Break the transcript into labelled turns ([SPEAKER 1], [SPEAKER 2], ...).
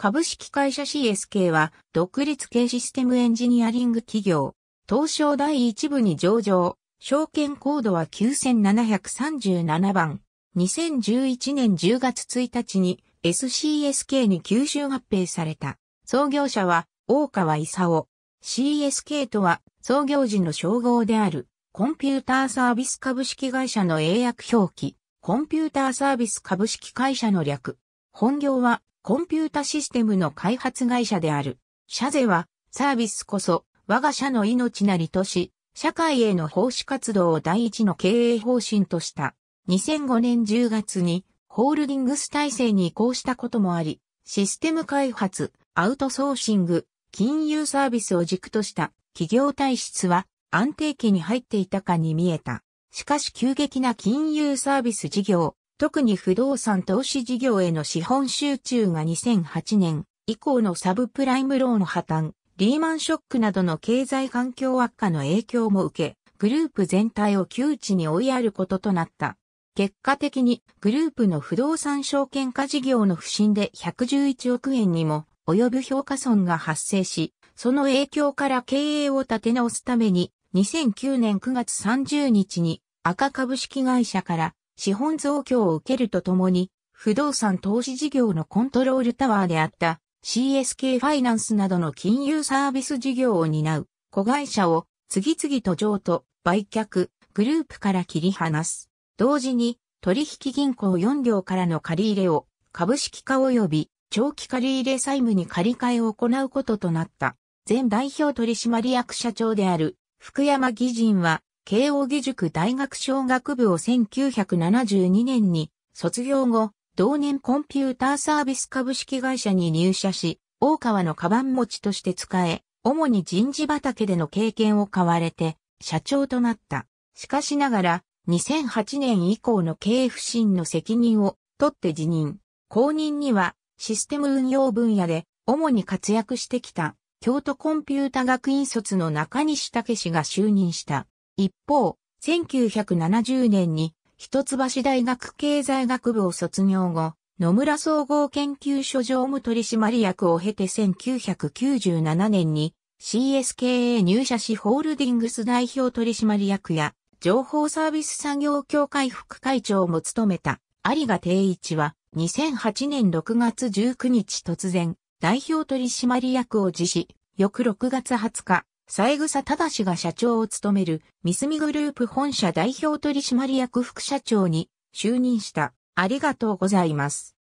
[SPEAKER 1] 株式会社 CSK は、独立系システムエンジニアリング企業、東証第一部に上場、証券コードは9737番、2011年10月1日に SCSK に吸収合併された。創業者は、大川勲。CSK とは、創業時の称号である、コンピューターサービス株式会社の英訳表記、コンピューターサービス株式会社の略。本業はコンピュータシステムの開発会社である。社税は、サービスこそ、我が社の命なりとし、社会への奉仕活動を第一の経営方針とした。2005年10月に、ホールディングス体制に移行したこともあり、システム開発、アウトソーシング、金融サービスを軸とした企業体質は安定期に入っていたかに見えた。しかし急激な金融サービス事業、特に不動産投資事業への資本集中が2008年以降のサブプライムローン破綻、リーマンショックなどの経済環境悪化の影響も受け、グループ全体を窮地に追いやることとなった。結果的にグループの不動産証券化事業の不振で111億円にも及ぶ評価損が発生し、その影響から経営を立て直すために2009年9月30日に赤株式会社から資本増強を受けるとともに、不動産投資事業のコントロールタワーであった CSK ファイナンスなどの金融サービス事業を担う子会社を次々と譲渡、売却、グループから切り離す。同時に取引銀行4両からの借り入れを株式化及び長期借入債務に借り換えを行うこととなった。前代表取締役社長である福山議人は慶應義塾大学商学部を1972年に卒業後、同年コンピューターサービス株式会社に入社し、大川のカバン持ちとして使え、主に人事畑での経験を買われて、社長となった。しかしながら、2008年以降の経営不振の責任を取って辞任。後任には、システム運用分野で、主に活躍してきた、京都コンピュータ学院卒の中西武氏が就任した。一方、1970年に一橋大学経済学部を卒業後、野村総合研究所常務取締役を経て1997年に CSKA 入社しホールディングス代表取締役や情報サービス産業協会副会長も務めた有賀定一は2008年6月19日突然代表取締役を辞し、翌6月20日三枝正が社長を務める、三隅グループ本社代表取締役副社長に就任した。ありがとうございます。